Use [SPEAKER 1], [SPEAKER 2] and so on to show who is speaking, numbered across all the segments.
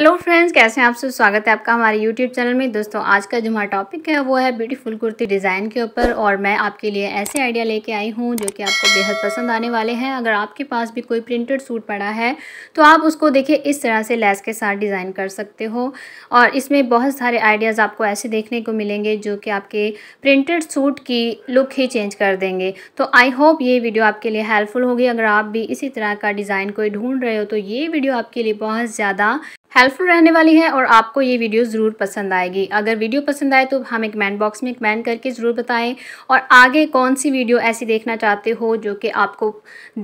[SPEAKER 1] hello friends कैसे हैं आप सब स्वागत है आपका हमारे यूट्यूब चैनल में दोस्तों आज का जो हमारा टॉपिक है वो है ब्यूटीफुल कुर्ती डिज़ाइन के ऊपर और मैं आपके लिए ऐसे आइडिया लेके आई हूँ जो कि आपको बेहद पसंद आने वाले हैं अगर आपके पास भी कोई प्रिंटेड सूट पड़ा है तो आप उसको देखिए इस तरह से लेस के साथ डिज़ाइन कर सकते हो और इसमें बहुत सारे आइडियाज़ आपको ऐसे देखने को मिलेंगे जो कि आपके प्रिंटेड सूट की लुक ही चेंज कर देंगे तो आई होप ये वीडियो आपके लिए हेल्पफुल होगी अगर आप भी इसी तरह का डिज़ाइन कोई ढूंढ रहे हो तो ये वीडियो आपके लिए बहुत ज़्यादा हेल्पफुल रहने वाली है और आपको ये वीडियो ज़रूर पसंद आएगी अगर वीडियो पसंद आए तो हमें कमेंट बॉक्स में कमेंट करके ज़रूर बताएं और आगे कौन सी वीडियो ऐसी देखना चाहते हो जो कि आपको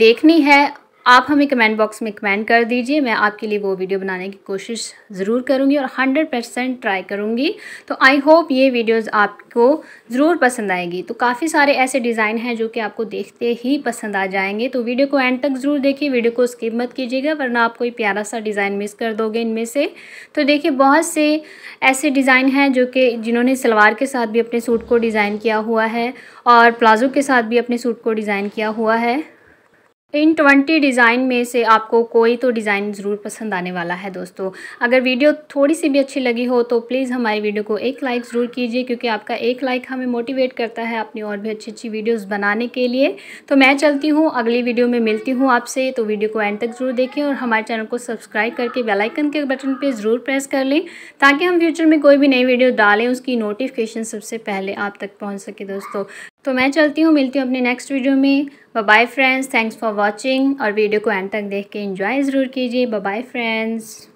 [SPEAKER 1] देखनी है आप हमें कमेंट बॉक्स में कमेंट कर दीजिए मैं आपके लिए वो वीडियो बनाने की कोशिश ज़रूर करूँगी और हंड्रेड परसेंट ट्राई करूँगी तो आई होप ये वीडियोस आपको ज़रूर पसंद आएगी तो काफ़ी सारे ऐसे डिज़ाइन हैं जो कि आपको देखते ही पसंद आ जाएंगे तो वीडियो को एंड तक ज़रूर देखिए वीडियो को स्किप मत कीजिएगा वरना आप कोई प्यारा सा डिज़ाइन मिस कर दोगे इनमें से तो देखिए बहुत से ऐसे डिज़ाइन हैं जो कि जिन्होंने सलवार के साथ भी अपने सूट को डिज़ाइन किया हुआ है और प्लाज़ो के साथ भी अपने सूट को डिज़ाइन किया हुआ है इन 20 डिज़ाइन में से आपको कोई तो डिज़ाइन ज़रूर पसंद आने वाला है दोस्तों अगर वीडियो थोड़ी सी भी अच्छी लगी हो तो प्लीज़ हमारी वीडियो को एक लाइक ज़रूर कीजिए क्योंकि आपका एक लाइक हमें मोटिवेट करता है अपनी और भी अच्छी अच्छी वीडियोस बनाने के लिए तो मैं चलती हूँ अगली वीडियो में मिलती हूँ आपसे तो वीडियो को एंड तक ज़रूर देखें और हमारे चैनल को सब्सक्राइब करके बेलाइकन के बटन पर ज़रूर प्रेस कर लें ताकि हम फ्यूचर में कोई भी नई वीडियो डालें उसकी नोटिफिकेशन सबसे पहले आप तक पहुँच सके दोस्तों तो मैं चलती हूँ मिलती हूँ अपने नेक्स्ट वीडियो में bye friends thanks for watching और वीडियो को एंड तक देख के एंजॉय ज़रूर कीजिए बाय फ्रेंड्स